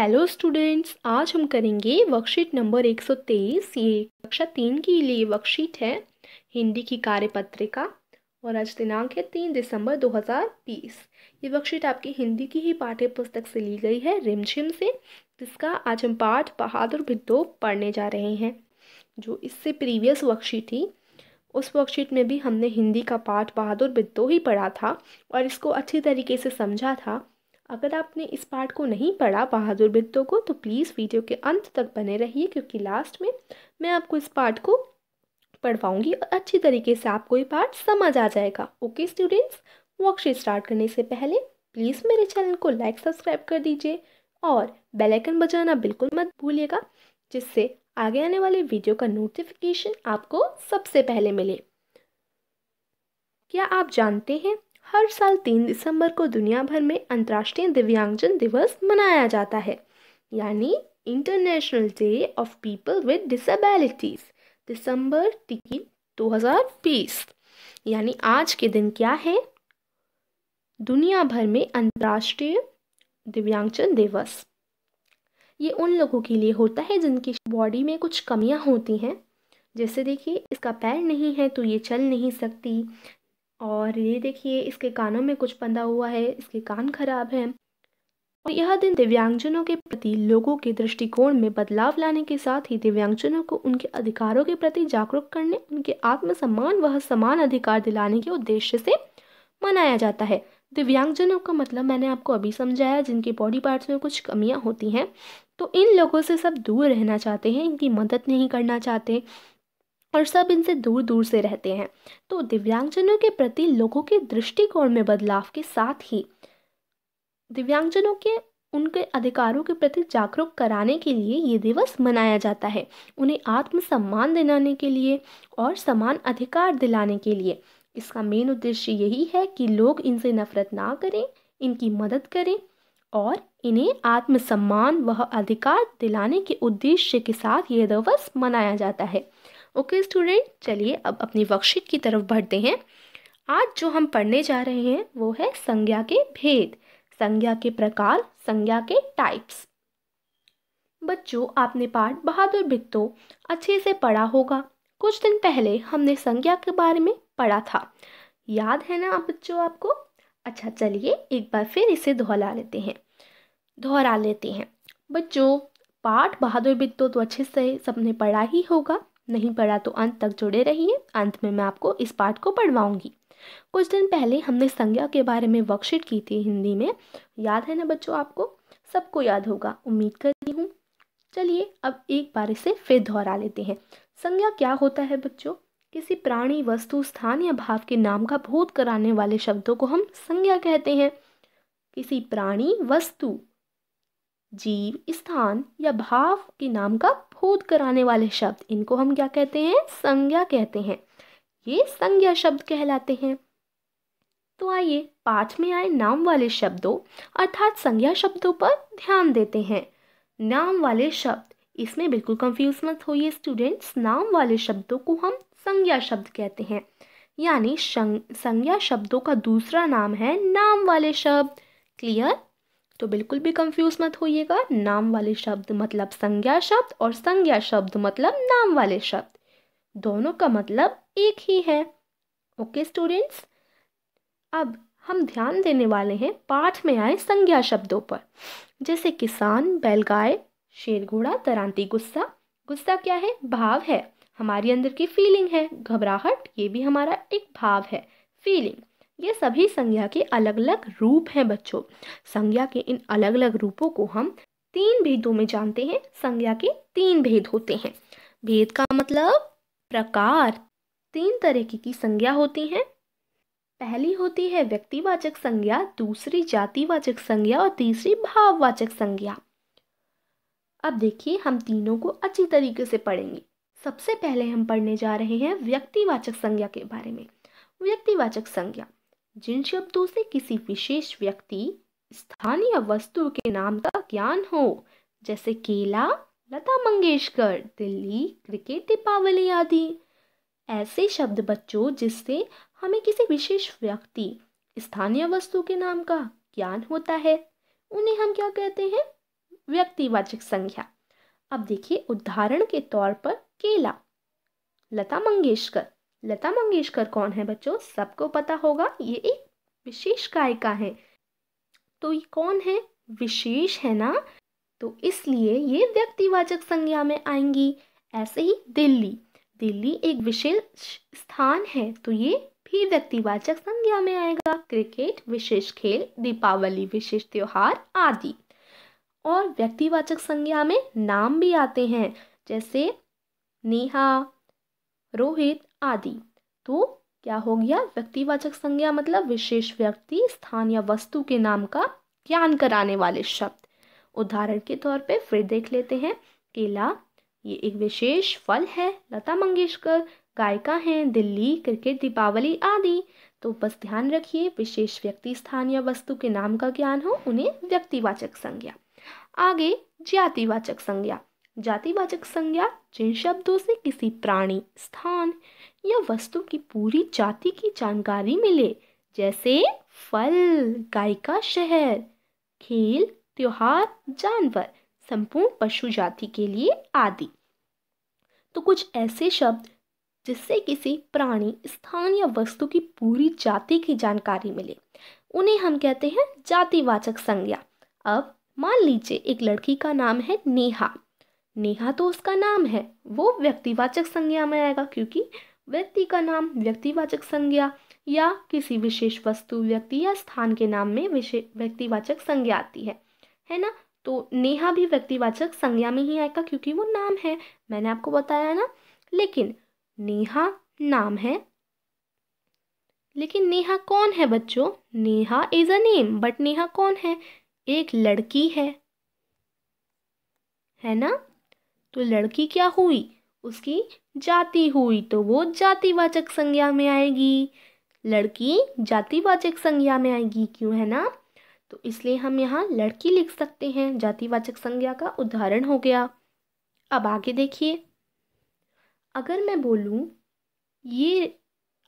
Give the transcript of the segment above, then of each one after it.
hello students आज हम करेंगे वर्कशीट नंबर 123 ये कक्षा तीन की लिए वर्कशीट है हिंदी की कार्यपत्रिका और आज दिनांक है तीन दिसंबर 2020 ये वर्कशीट आपकी हिंदी की ही पाठ्य पुस्तक से ली गई है रिमझिम से जिसका आज हम पाठ बहादुर भिद्दो पढ़ने जा रहे हैं जो इससे प्रीवियस वर्कशीट थी उस वर्कशीट में भी हमने हिंदी का पाठ बहादुर बिद्दो ही पढ़ा था और इसको अच्छी तरीके से समझा था अगर आपने इस पार्ट को नहीं पढ़ा बहादुर बिट्टो को तो प्लीज़ वीडियो के अंत तक बने रहिए क्योंकि लास्ट में मैं आपको इस पार्ट को पाऊँगी और अच्छी तरीके से आपको ये पार्ट समझ आ जाएगा ओके स्टूडेंट्स वर्कशीट स्टार्ट करने से पहले प्लीज़ मेरे चैनल को लाइक सब्सक्राइब कर दीजिए और बेल आइकन बजाना बिल्कुल मत भूलिएगा जिससे आगे आने वाले वीडियो का नोटिफिकेशन आपको सबसे पहले मिले क्या आप जानते हैं हर साल तीन दिसंबर को दुनिया भर में अंतर्राष्ट्रीय दिव्यांगजन दिवस मनाया जाता है यानी international day of people with disabilities दिसंबर तीन 2020 यानी आज के दिन क्या है दुनिया भर में अंतर्राष्ट्रीय दिव्यांगजन दिवस ये उन लोगों के लिए होता है जिनकी बॉडी में कुछ कमियां होती हैं जैसे देखिए इसका पैर नहीं है तो ये चल नहीं सकती और ये देखिए इसके कानों में कुछ बंधा हुआ है इसके कान खराब हैं और यह दिन दिव्यांगजनों के प्रति लोगों के दृष्टिकोण में बदलाव लाने के साथ ही दिव्यांगजनों को उनके अधिकारों के प्रति जागरूक करने उनके आत्मसम्मान व समान अधिकार दिलाने के उद्देश्य से मनाया जाता है दिव्यांगजनों का मतलब मैंने आपको अभी समझाया जिनके बॉडी पार्ट्स में कुछ कमियां होती हैं तो इन लोगों से सब दूर रहना चाहते हैं इनकी मदद नहीं करना चाहते और सब इनसे दूर दूर से रहते हैं तो दिव्यांगजनों के प्रति लोगों के दृष्टिकोण में बदलाव के साथ ही दिव्यांगजनों के उनके अधिकारों के प्रति जागरूक कराने के लिए ये दिवस मनाया जाता है उन्हें आत्मसम्मान दिलाने के लिए और समान अधिकार दिलाने के लिए इसका मेन उद्देश्य यही है कि लोग इनसे नफरत ना करें इनकी मदद करें और इन्हें आत्मसम्मान वह अधिकार दिलाने के उद्देश्य के साथ ये दिवस मनाया जाता है ओके स्टूडेंट चलिए अब अपनी वर्कशीट की तरफ बढ़ते हैं आज जो हम पढ़ने जा रहे हैं वो है संज्ञा के भेद संज्ञा के प्रकार संज्ञा के टाइप्स बच्चों आपने पाठ बहादुर भित्तो अच्छे से पढ़ा होगा कुछ दिन पहले हमने संज्ञा के बारे में पढ़ा था याद है ना आप बच्चों आपको अच्छा चलिए एक बार फिर इसे दोहरा लेते हैं दोहरा लेते हैं बच्चों पाठ बहादुर बित्तो तो अच्छे से सबने पढ़ा ही होगा नहीं पढ़ा तो अंत तक जुड़े रहिए अंत में मैं आपको इस पाठ को पढ़वाऊंगी कुछ दिन पहले हमने संज्ञा के बारे में वर्कशीट की थी हिंदी में याद है ना बच्चों आपको सबको याद होगा उम्मीद करती हूँ चलिए अब एक बार इसे फिर दोहरा लेते हैं संज्ञा क्या होता है बच्चों किसी प्राणी वस्तु स्थान या भाव के नाम का बोध कराने वाले शब्दों को हम संज्ञा कहते हैं किसी प्राणी वस्तु जीव स्थान या भाव के नाम का बोध कराने वाले शब्द इनको हम क्या कहते हैं संज्ञा कहते हैं ये संज्ञा शब्द कहलाते हैं तो आइए पाठ में आए नाम वाले शब्दों अर्थात संज्ञा शब्दों पर ध्यान देते हैं नाम वाले शब्द इसमें बिल्कुल कंफ्यूज मत होइए स्टूडेंट्स नाम वाले शब्दों को हम संज्ञा शब्द कहते हैं यानी संज्ञा शब्दों का दूसरा नाम है नाम वाले शब्द क्लियर तो बिल्कुल भी कंफ्यूज मत होइएगा नाम वाले शब्द मतलब संज्ञा शब्द और संज्ञा शब्द मतलब नाम वाले शब्द दोनों का मतलब एक ही है ओके स्टूडेंट्स अब हम ध्यान देने वाले हैं पाठ में आए संज्ञा शब्दों पर जैसे किसान बैलगाय शेर घोड़ा तरंती गुस्सा गुस्सा क्या है भाव है हमारे अंदर की फीलिंग है घबराहट ये भी हमारा एक भाव है फीलिंग ये सभी संज्ञा के अलग अलग रूप हैं बच्चों संज्ञा के इन अलग अलग रूपों को हम तीन भेदों में जानते हैं संज्ञा के तीन भेद होते हैं भेद का मतलब प्रकार तीन तरीके की संज्ञा होती हैं पहली होती है व्यक्तिवाचक संज्ञा दूसरी जातिवाचक संज्ञा और तीसरी भाववाचक संज्ञा अब देखिए हम तीनों को अच्छी तरीके से पढ़ेंगे सबसे पहले हम पढ़ने जा रहे हैं व्यक्तिवाचक संज्ञा के बारे में व्यक्तिवाचक संज्ञा जिन शब्दों से किसी विशेष व्यक्ति स्थानीय वस्तु के नाम का ज्ञान हो जैसे केला लता मंगेशकर दिल्ली क्रिकेट दीपावली आदि ऐसे शब्द बच्चों जिससे हमें किसी विशेष व्यक्ति स्थानीय वस्तु के नाम का ज्ञान होता है उन्हें हम क्या कहते हैं व्यक्तिवाचक संख्या अब देखिए उदाहरण के तौर पर केला लता मंगेशकर लता मंगेशकर कौन है बच्चों सबको पता होगा ये एक विशेष गायिका है तो ये कौन है विशेष है ना तो इसलिए ये व्यक्तिवाचक संज्ञा में आएंगी ऐसे ही दिल्ली दिल्ली एक विशेष स्थान है तो ये भी व्यक्तिवाचक संज्ञा में आएगा क्रिकेट विशेष खेल दीपावली विशेष त्योहार आदि और व्यक्तिवाचक संज्ञा में नाम भी आते हैं जैसे नेहा रोहित आदि तो क्या हो गया व्यक्तिवाचक संज्ञा मतलब विशेष व्यक्ति स्थान या वस्तु के नाम का ज्ञान कराने वाले शब्द उदाहरण के तौर पे फिर देख लेते हैं केला ये एक विशेष फल है लता मंगेशकर गायिका हैं दिल्ली क्रिकेट दीपावली आदि तो बस ध्यान रखिए विशेष व्यक्ति स्थान या वस्तु के नाम का ज्ञान हो उन्हें व्यक्तिवाचक संज्ञा आगे जातिवाचक संज्ञा जातिवाचक संज्ञा जिन शब्दों से किसी प्राणी स्थान या वस्तु की पूरी जाति की जानकारी मिले जैसे फल गाय का शहर खेल त्योहार जानवर संपूर्ण पशु जाति के लिए आदि तो कुछ ऐसे शब्द जिससे किसी प्राणी स्थान या वस्तु की पूरी जाति की जानकारी मिले उन्हें हम कहते हैं जातिवाचक संज्ञा अब मान लीजिए एक लड़की का नाम है नेहा नेहा तो उसका नाम है वो व्यक्तिवाचक संज्ञा में आएगा क्योंकि व्यक्ति का नाम व्यक्तिवाचक संज्ञा या किसी विशेष वस्तु व्यक्ति या स्थान के नाम में विशेष व्यक्तिवाचक संज्ञा आती है है ना तो नेहा भी व्यक्तिवाचक संज्ञा में ही आएगा क्योंकि वो नाम है मैंने आपको बताया ना लेकिन नेहा नाम है लेकिन नेहा कौन है बच्चों Neha is a name but Neha कौन है एक लड़की है है ना तो लड़की क्या हुई उसकी जाति हुई तो वो जातिवाचक संज्ञा में आएगी लड़की जातिवाचक संज्ञा में आएगी क्यों है ना तो इसलिए हम यहाँ लड़की लिख सकते हैं जातिवाचक संज्ञा का उदाहरण हो गया अब आगे देखिए अगर मैं बोलूँ ये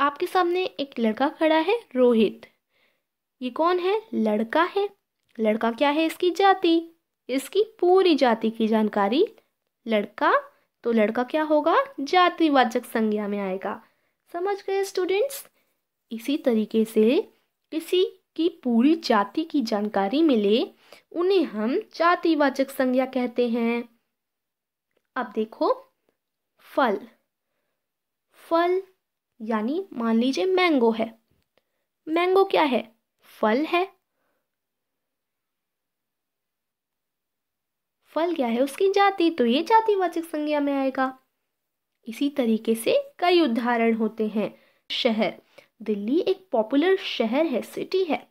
आपके सामने एक लड़का खड़ा है रोहित ये कौन है लड़का है लड़का क्या है इसकी जाति इसकी पूरी जाति की जानकारी लड़का तो लड़का क्या होगा जातिवाचक संज्ञा में आएगा समझ गए स्टूडेंट्स इसी तरीके से किसी की पूरी जाति की जानकारी मिले उन्हें हम जातिवाचक संज्ञा कहते हैं अब देखो फल फल यानी मान लीजिए मैंगो है मैंगो क्या है फल है फल क्या है उसकी जाति तो ये जातिवाचक संज्ञा में आएगा इसी तरीके से कई उदाहरण होते हैं शहर दिल्ली एक पॉपुलर शहर है सिटी है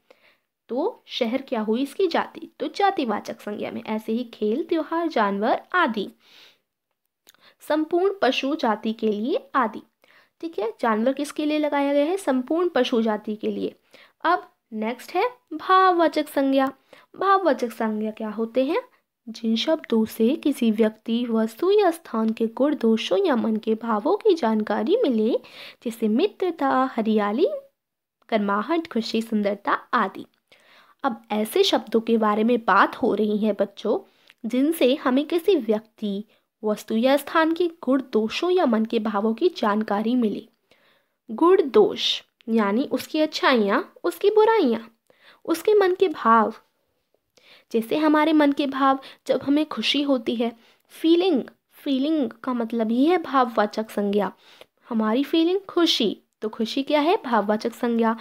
तो शहर क्या हुई इसकी जाति तो जातिवाचक संज्ञा में ऐसे ही खेल त्योहार जानवर आदि संपूर्ण पशु जाति के लिए आदि ठीक है जानवर किसके लिए लगाया गया है संपूर्ण पशु जाति के लिए अब नेक्स्ट है भाववाचक संज्ञा भाववाचक संज्ञा क्या होते हैं जिन शब्दों से किसी व्यक्ति वस्तु या स्थान के गुण दोषों या मन के भावों की जानकारी मिले जैसे मित्रता हरियाली कर्माहट खुशी सुंदरता आदि अब ऐसे शब्दों के बारे में बात हो रही है बच्चों जिनसे हमें किसी व्यक्ति वस्तु या स्थान के गुण दोषों या मन के भावों की जानकारी मिले गुण दोष यानी उसकी अच्छाइयाँ उसकी बुराइयाँ उसके मन के भाव जैसे हमारे मन के भाव जब हमें खुशी होती है फीलिंग फीलिंग का मतलब ही है भाववाचक संज्ञा हमारी फीलिंग खुशी तो खुशी क्या है भाववाचक संज्ञा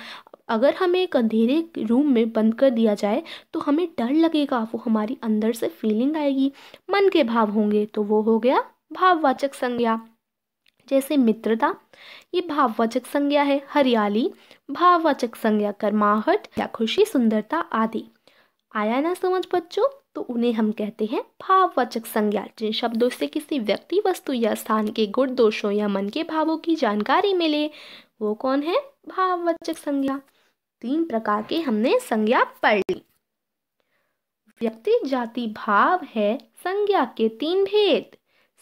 अगर हमें एक अंधेरे रूम में बंद कर दिया जाए तो हमें डर लगेगा वो हमारी अंदर से फीलिंग आएगी मन के भाव होंगे तो वो हो गया भाववाचक संज्ञा जैसे मित्रता ये भाववाचक संज्ञा है हरियाली भाववाचक संज्ञा कर्माहट या खुशी सुंदरता आदि आया ना समझ बच्चों तो उन्हें हम कहते हैं भाववाचक संज्ञा जिन शब्दों से किसी व्यक्ति वस्तु या स्थान के गुण दोषों या मन के भावों की जानकारी मिले वो कौन है भाववाचक संज्ञा तीन प्रकार के हमने संज्ञा पढ़ ली व्यक्ति जाति भाव है संज्ञा के तीन भेद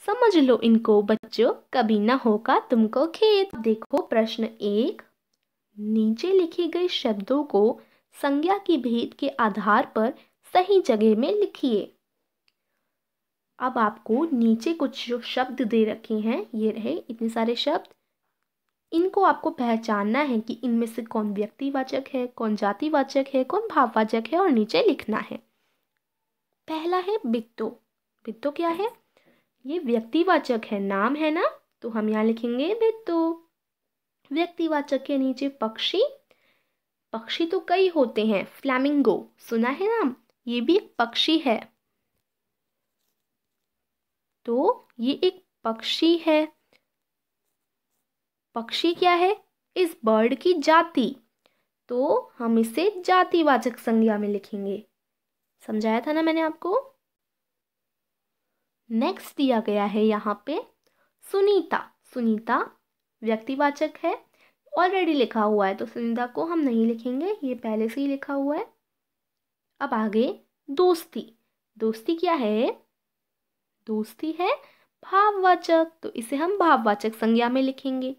समझ लो इनको बच्चों कभी ना होगा तुमको खेत देखो प्रश्न एक नीचे लिखे गई शब्दों को संज्ञा की भेद के आधार पर सही जगह में लिखिए अब आपको नीचे कुछ जो शब्द दे रखे हैं ये रहे इतने सारे शब्द इनको आपको पहचानना है कि इनमें से कौन व्यक्तिवाचक है कौन जातिवाचक है कौन भाववाचक है और नीचे लिखना है पहला है बित्तो बित्तो क्या है ये व्यक्तिवाचक है नाम है ना तो हम यहाँ लिखेंगे बित्तो व्यक्तिवाचक के नीचे पक्षी पक्षी तो कई होते हैं फ्लैमिंगो सुना है नाम ये भी एक पक्षी है तो ये एक पक्षी है पक्षी क्या है इस बर्ड की जाति तो हम इसे जातिवाचक संज्ञा में लिखेंगे समझाया था ना मैंने आपको नेक्स्ट दिया गया है यहाँ पे सुनीता सुनीता व्यक्तिवाचक है ऑलरेडी लिखा हुआ है तो सुनिंदा को हम नहीं लिखेंगे ये पहले से ही लिखा हुआ है अब आगे दोस्ती दोस्ती क्या है दोस्ती है भाववाचक तो इसे हम भाववाचक संज्ञा में लिखेंगे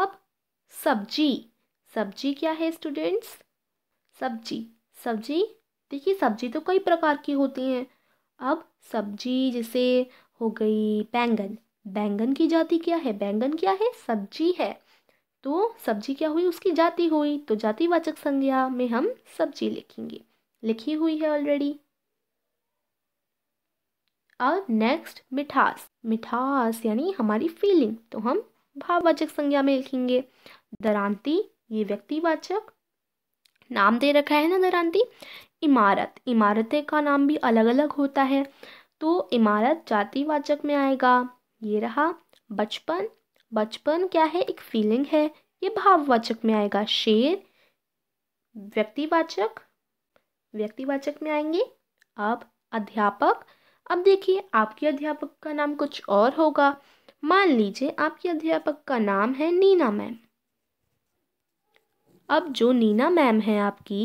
अब सब्जी सब्जी क्या है स्टूडेंट्स सब्जी सब्जी देखिए सब्जी तो कई प्रकार की होती हैं अब सब्जी जैसे हो गई बैंगन बैंगन की जाति क्या है बैंगन क्या है सब्जी है तो सब्जी क्या हुई उसकी जाति हुई तो जातिवाचक संज्ञा में हम सब्जी लिखेंगे लिखी हुई है ऑलरेडी और नेक्स्ट मिठास मिठास यानी हमारी फीलिंग तो हम भाववाचक संज्ञा में लिखेंगे दरांती ये व्यक्तिवाचक नाम दे रखा है ना दरांती इमारत इमारतें का नाम भी अलग अलग होता है तो इमारत जातिवाचक में आएगा ये रहा बचपन बचपन क्या है एक फीलिंग है ये भाववाचक में आएगा शेर व्यक्तिवाचक व्यक्तिवाचक में आएंगे अब अध्यापक अब देखिए आपके अध्यापक का नाम कुछ और होगा मान लीजिए आपके अध्यापक का नाम है नीना मैम अब जो नीना मैम है आपकी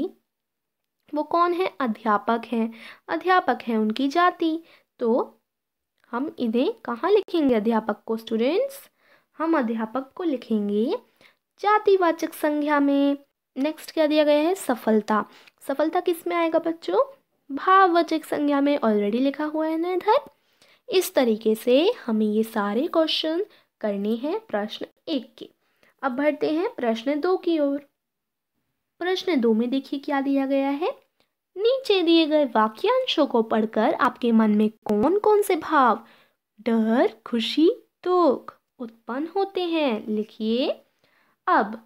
वो कौन है अध्यापक हैं अध्यापक हैं उनकी जाति तो हम इन्हें कहाँ लिखेंगे अध्यापक को स्टूडेंट्स हम अध्यापक को लिखेंगे जातिवाचक संज्ञा में नेक्स्ट क्या दिया गया है सफलता सफलता किस में आएगा बच्चों भाववाचक संज्ञा में ऑलरेडी लिखा हुआ है ना इधर इस तरीके से हमें ये सारे क्वेश्चन करने हैं प्रश्न एक के अब बढ़ते हैं प्रश्न दो की ओर प्रश्न दो में देखिए क्या दिया गया है नीचे दिए गए वाक्यांशों को पढ़कर आपके मन में कौन कौन से भाव डर खुशी दुख उत्पन्न होते हैं लिखिए अब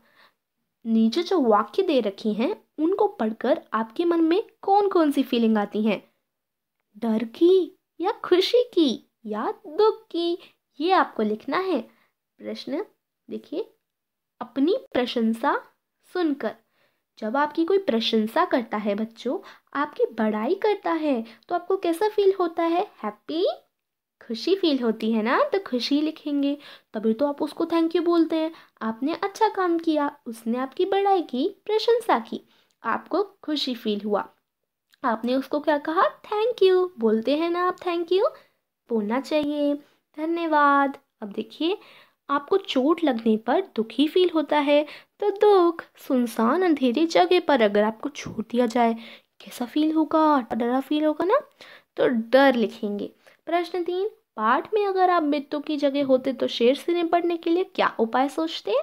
नीचे जो वाक्य दे रखी हैं उनको पढ़कर आपके मन में कौन कौन सी फीलिंग आती हैं डर की या खुशी की या दुख की ये आपको लिखना है प्रश्न देखिए अपनी प्रशंसा सुनकर जब आपकी कोई प्रशंसा करता है बच्चों आपकी बड़ाई करता है तो आपको कैसा फील होता है हैप्पी खुशी फील होती है ना तो खुशी लिखेंगे तभी तो आप उसको थैंक यू बोलते हैं आपने अच्छा काम किया उसने आपकी बड़ाई की प्रशंसा की आपको खुशी फील हुआ आपने उसको क्या कहा थैंक यू बोलते हैं ना आप थैंक यू बोलना चाहिए धन्यवाद अब देखिए आपको चोट लगने पर दुखी फील होता है तो दुख सुनसान अंधेरे जगह पर अगर आपको छोड़ दिया जाए कैसा फील होगा डरा फील होगा ना तो डर लिखेंगे प्रश्न तीन पाठ में अगर आप मित्रों की जगह होते तो शेर से निपटने के लिए क्या उपाय सोचते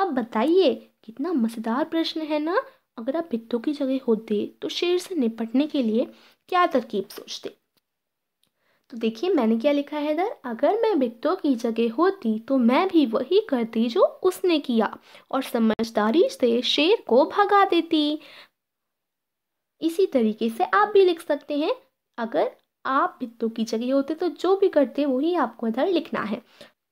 अब बताइए कितना मज़ेदार प्रश्न है ना अगर आप बित्तों की जगह होते तो शेर से निपटने के लिए क्या तरकीब सोचते तो देखिए मैंने क्या लिखा है इधर अगर मैं बित्तों की जगह होती तो मैं भी वही करती जो उसने किया और समझदारी से शेर को भगा देती इसी तरीके से आप भी लिख सकते हैं अगर आप भित्तों की जगह होते तो जो भी करते वही आपको इधर लिखना है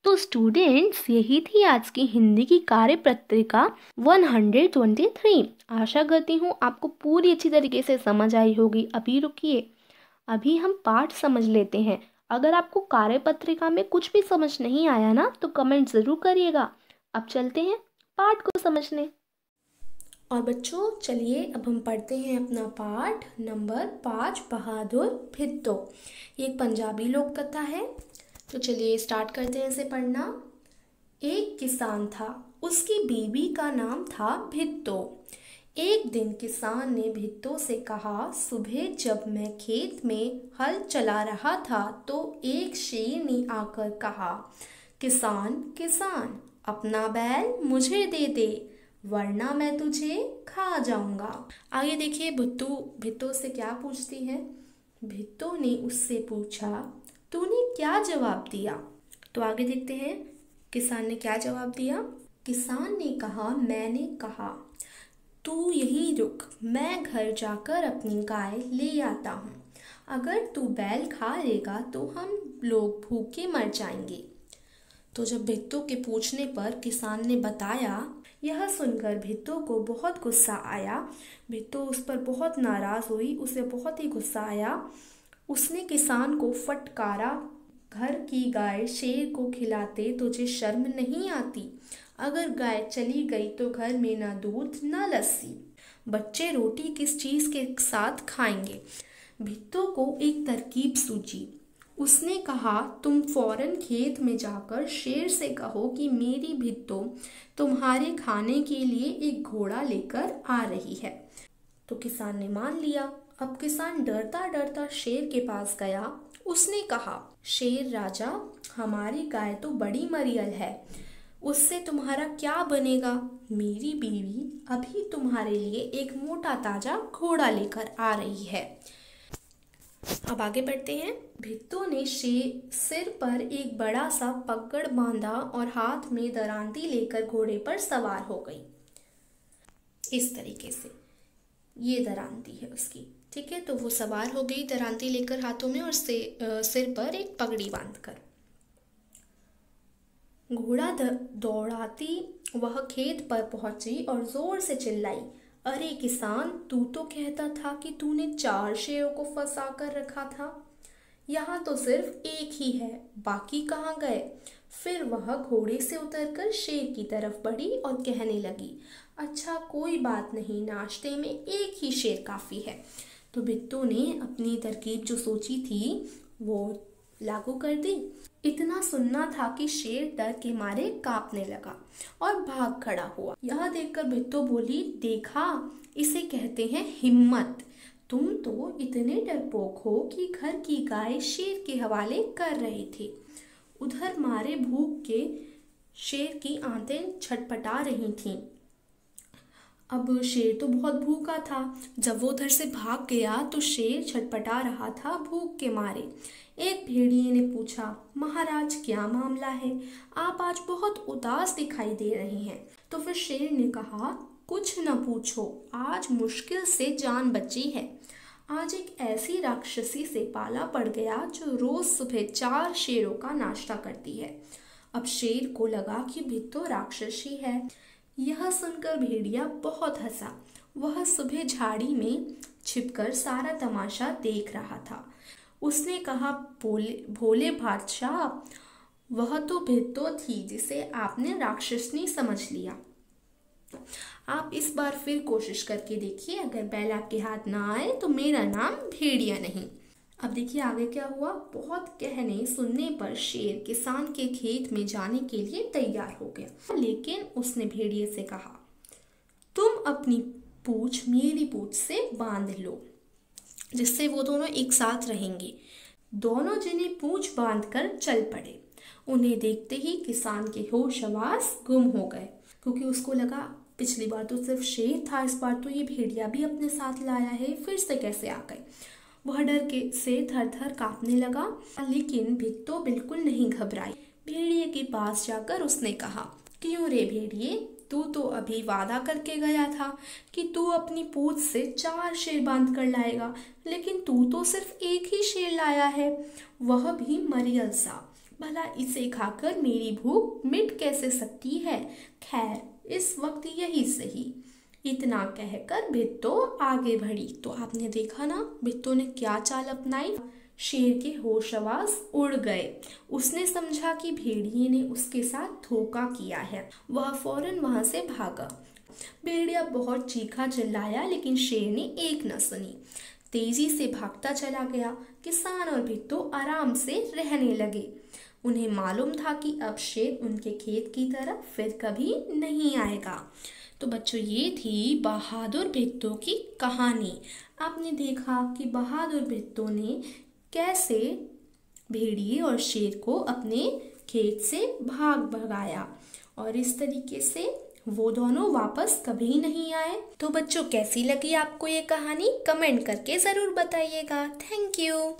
तो स्टूडेंट्स यही थी आज की हिंदी की कार्य पत्रिका 123 आशा करती हूँ आपको पूरी अच्छी तरीके से समझ आई होगी अभी रुकिए अभी हम पाठ समझ लेते हैं अगर आपको कार्य पत्रिका में कुछ भी समझ नहीं आया ना तो कमेंट ज़रूर करिएगा अब चलते हैं पाठ को समझने और बच्चों चलिए अब हम पढ़ते हैं अपना पाठ नंबर पाँच बहादुर भित्तो ये एक पंजाबी लोक कथा है तो चलिए स्टार्ट करते हैं इसे पढ़ना एक किसान था उसकी बीवी का नाम था भित्तो एक दिन किसान ने भित्तो से कहा सुबह जब मैं खेत में हल चला रहा था तो एक शेर ने आकर कहा किसान किसान अपना बैल मुझे दे दे वरना मैं तुझे खा जाऊंगा आगे देखिए भुत्तू भित्तो से क्या पूछती है भित्तो ने उससे पूछा तूने क्या जवाब दिया तो आगे देखते हैं किसान ने क्या जवाब दिया किसान ने कहा मैंने कहा तू यही रुक मैं घर जाकर अपनी गाय ले आता हूँ अगर तू बैल खा लेगा तो हम लोग भूखे मर जाएंगे तो जब भित्तो के पूछने पर किसान ने बताया यह सुनकर भित्तो को बहुत गुस्सा आया भित्तो उस पर बहुत नाराज़ हुई उसे बहुत ही गुस्सा आया उसने किसान को फटकारा घर की गाय शेर को खिलाते तुझे शर्म नहीं आती अगर गाय चली गई तो घर में ना दूध ना लस्सी बच्चे रोटी किस चीज़ के साथ खाएंगे भित्तों को एक तरकीब सूझी उसने कहा तुम फौरन खेत में जाकर शेर से कहो कि मेरी भित्तो तो तुम्हारे खाने के लिए एक घोड़ा लेकर आ रही है तो किसान ने मान लिया अब किसान डरता डरता शेर के पास गया उसने कहा शेर राजा हमारी गाय तो बड़ी मरियल है उससे तुम्हारा क्या बनेगा मेरी बीवी अभी तुम्हारे लिए एक मोटा ताजा घोड़ा लेकर आ रही है अब आगे बढ़ते हैं भित्तो ने श्री सिर पर एक बड़ा सा पकड़ बांधा और हाथ में दरांती लेकर घोड़े पर सवार हो गई इस तरीके से ये दरांती है उसकी ठीक है तो वो सवार हो गई दरांती लेकर हाथों में और से, आ, सिर पर एक पगड़ी बांध कर घोड़ा दौड़ाती वह खेत पर पहुंची और जोर से चिल्लाई अरे किसान तू तो कहता था कि तूने चार शेरों को फंसा कर रखा था यहाँ तो सिर्फ एक ही है बाकी कहाँ गए फिर वह घोड़े से उतरकर शेर की तरफ बढ़ी और कहने लगी अच्छा कोई बात नहीं नाश्ते में एक ही शेर काफ़ी है तो बिट्टू ने अपनी तरकीब जो सोची थी वो लागू कर दी इतना सुनना था कि शेर डर के मारे कांपने लगा और भाग खड़ा हुआ यह देखकर भित्तो बोली देखा इसे कहते हैं हिम्मत तुम तो इतने डरपोक हो कि घर की गाय शेर के हवाले कर रही थी उधर मारे भूख के शेर की आंतें छटपटा रही थीं अब शेर तो बहुत भूखा था जब वो उधर से भाग गया तो शेर छटपटा रहा था भूख के मारे एक भेड़िए ने पूछा महाराज क्या मामला है आप आज बहुत उदास दिखाई दे रहे हैं तो फिर शेर ने कहा कुछ न पूछो आज मुश्किल से जान बची है आज एक ऐसी राक्षसी से पाला पड़ गया जो रोज़ सुबह चार शेरों का नाश्ता करती है अब शेर को लगा कि भी तो राक्षसी है यह सुनकर भेड़िया बहुत हंसा वह सुबह झाड़ी में छिपकर सारा तमाशा देख रहा था उसने कहा भोले भोले बादशाह वह तो भित्तो थी जिसे आपने राक्षसनी समझ लिया आप इस बार फिर कोशिश करके देखिए अगर बैल आपके हाथ ना आए तो मेरा नाम भेड़िया नहीं अब देखिए आगे क्या हुआ बहुत कहने सुनने पर शेर किसान के खेत में जाने के लिए तैयार हो गया लेकिन उसने भेड़िए से कहा तुम अपनी पूछ मेरी पूछ से बांध लो जिससे वो दोनों एक साथ रहेंगे दोनों जिन्हें पूछ बांध कर चल पड़े उन्हें देखते ही किसान के होश आवास गुम हो गए क्योंकि उसको लगा पिछली बार तो सिर्फ शेर था इस बार तो ये भेड़िया भी अपने साथ लाया है फिर से कैसे आ गए वह डर के से थर थर कांपने लगा लेकिन भिक्तो बिल्कुल नहीं घबराई भेड़िए के पास जाकर उसने कहा क्यों रे भेड़िए तू तो अभी वादा करके गया था कि तू अपनी पूछ से चार शेर बांध कर लाएगा लेकिन तू तो सिर्फ एक ही शेर लाया है वह भी मरियल सा भला इसे खाकर मेरी भूख मिट कैसे सकती है खैर इस वक्त यही सही इतना कहकर भित्तो आगे बढ़ी तो आपने देखा ना भित्तो ने क्या चाल अपनाई शेर के होशवास उड़ गए उसने समझा कि भेड़िए ने उसके साथ धोखा किया है वह फौरन वहां से भागा भेड़िया बहुत चीखा चिल्लाया लेकिन शेर ने एक न सुनी तेजी से भागता चला गया किसान और भित्तो आराम से रहने लगे उन्हें मालूम था कि अब शेर उनके खेत की तरफ फिर कभी नहीं आएगा तो बच्चों ये थी बहादुर भित्तो की कहानी आपने देखा कि बहादुर भित्तो ने कैसे भेड़िए और शेर को अपने खेत से भाग भगाया और इस तरीके से वो दोनों वापस कभी नहीं आए तो बच्चों कैसी लगी आपको ये कहानी कमेंट करके ज़रूर बताइएगा थैंक यू